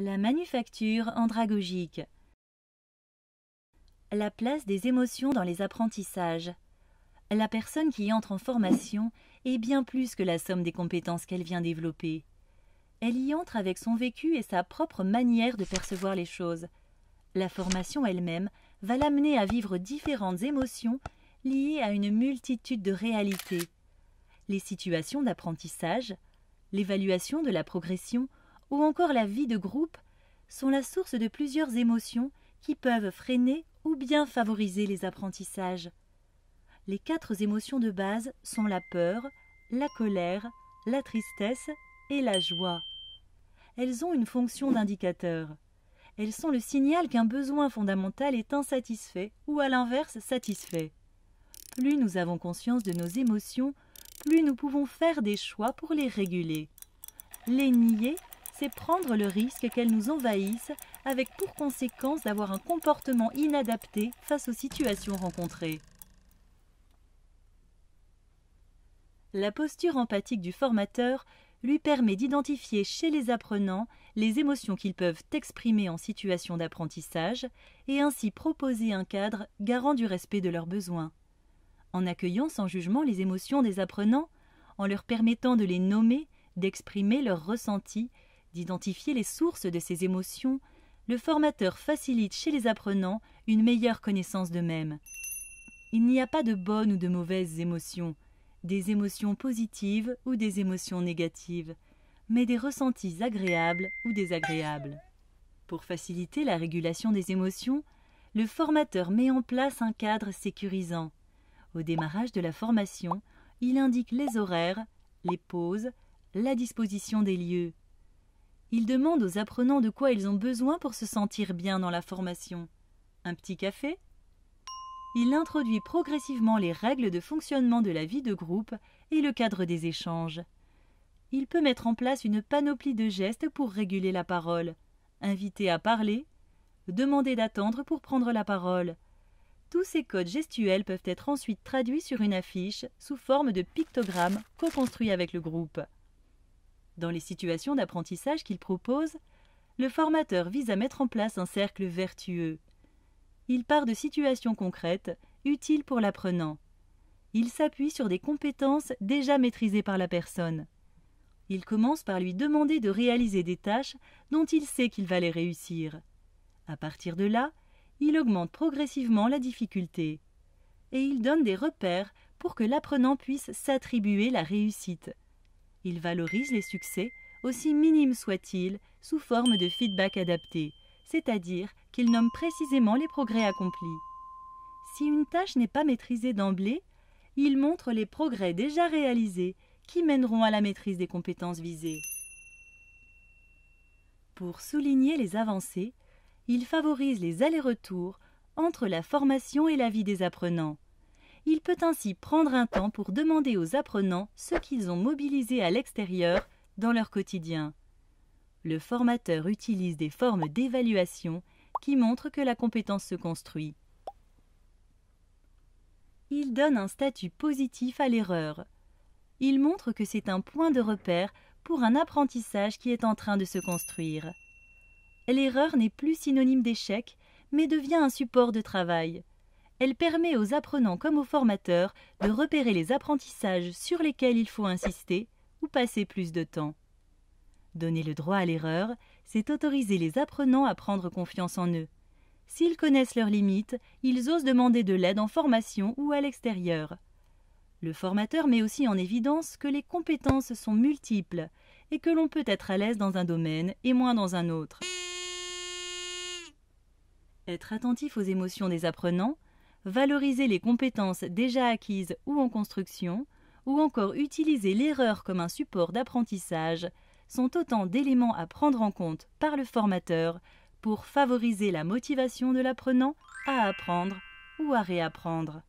La manufacture andragogique. La place des émotions dans les apprentissages. La personne qui entre en formation est bien plus que la somme des compétences qu'elle vient développer. Elle y entre avec son vécu et sa propre manière de percevoir les choses. La formation elle-même va l'amener à vivre différentes émotions liées à une multitude de réalités. Les situations d'apprentissage, l'évaluation de la progression ou encore la vie de groupe sont la source de plusieurs émotions qui peuvent freiner ou bien favoriser les apprentissages. Les quatre émotions de base sont la peur, la colère, la tristesse et la joie. Elles ont une fonction d'indicateur. Elles sont le signal qu'un besoin fondamental est insatisfait ou à l'inverse satisfait. Plus nous avons conscience de nos émotions, plus nous pouvons faire des choix pour les réguler. Les nier c'est prendre le risque qu'elles nous envahissent, avec pour conséquence d'avoir un comportement inadapté face aux situations rencontrées. La posture empathique du formateur lui permet d'identifier chez les apprenants les émotions qu'ils peuvent exprimer en situation d'apprentissage et ainsi proposer un cadre garant du respect de leurs besoins. En accueillant sans jugement les émotions des apprenants, en leur permettant de les nommer, d'exprimer leurs ressentis d'identifier les sources de ces émotions, le formateur facilite chez les apprenants une meilleure connaissance d'eux-mêmes. Il n'y a pas de bonnes ou de mauvaises émotions, des émotions positives ou des émotions négatives, mais des ressentis agréables ou désagréables. Pour faciliter la régulation des émotions, le formateur met en place un cadre sécurisant. Au démarrage de la formation, il indique les horaires, les pauses, la disposition des lieux il demande aux apprenants de quoi ils ont besoin pour se sentir bien dans la formation. Un petit café Il introduit progressivement les règles de fonctionnement de la vie de groupe et le cadre des échanges. Il peut mettre en place une panoplie de gestes pour réguler la parole, inviter à parler, demander d'attendre pour prendre la parole. Tous ces codes gestuels peuvent être ensuite traduits sur une affiche sous forme de pictogrammes co-construits avec le groupe. Dans les situations d'apprentissage qu'il propose, le formateur vise à mettre en place un cercle vertueux. Il part de situations concrètes, utiles pour l'apprenant. Il s'appuie sur des compétences déjà maîtrisées par la personne. Il commence par lui demander de réaliser des tâches dont il sait qu'il va les réussir. À partir de là, il augmente progressivement la difficulté. Et il donne des repères pour que l'apprenant puisse s'attribuer la réussite. Il valorise les succès, aussi minimes soient-ils, sous forme de feedback adapté, c'est-à-dire qu'il nomme précisément les progrès accomplis. Si une tâche n'est pas maîtrisée d'emblée, il montre les progrès déjà réalisés qui mèneront à la maîtrise des compétences visées. Pour souligner les avancées, il favorise les allers-retours entre la formation et la vie des apprenants. Il peut ainsi prendre un temps pour demander aux apprenants ce qu'ils ont mobilisé à l'extérieur dans leur quotidien. Le formateur utilise des formes d'évaluation qui montrent que la compétence se construit. Il donne un statut positif à l'erreur. Il montre que c'est un point de repère pour un apprentissage qui est en train de se construire. L'erreur n'est plus synonyme d'échec, mais devient un support de travail elle permet aux apprenants comme aux formateurs de repérer les apprentissages sur lesquels il faut insister ou passer plus de temps. Donner le droit à l'erreur, c'est autoriser les apprenants à prendre confiance en eux. S'ils connaissent leurs limites, ils osent demander de l'aide en formation ou à l'extérieur. Le formateur met aussi en évidence que les compétences sont multiples et que l'on peut être à l'aise dans un domaine et moins dans un autre. Être attentif aux émotions des apprenants, valoriser les compétences déjà acquises ou en construction, ou encore utiliser l'erreur comme un support d'apprentissage, sont autant d'éléments à prendre en compte par le formateur pour favoriser la motivation de l'apprenant à apprendre ou à réapprendre.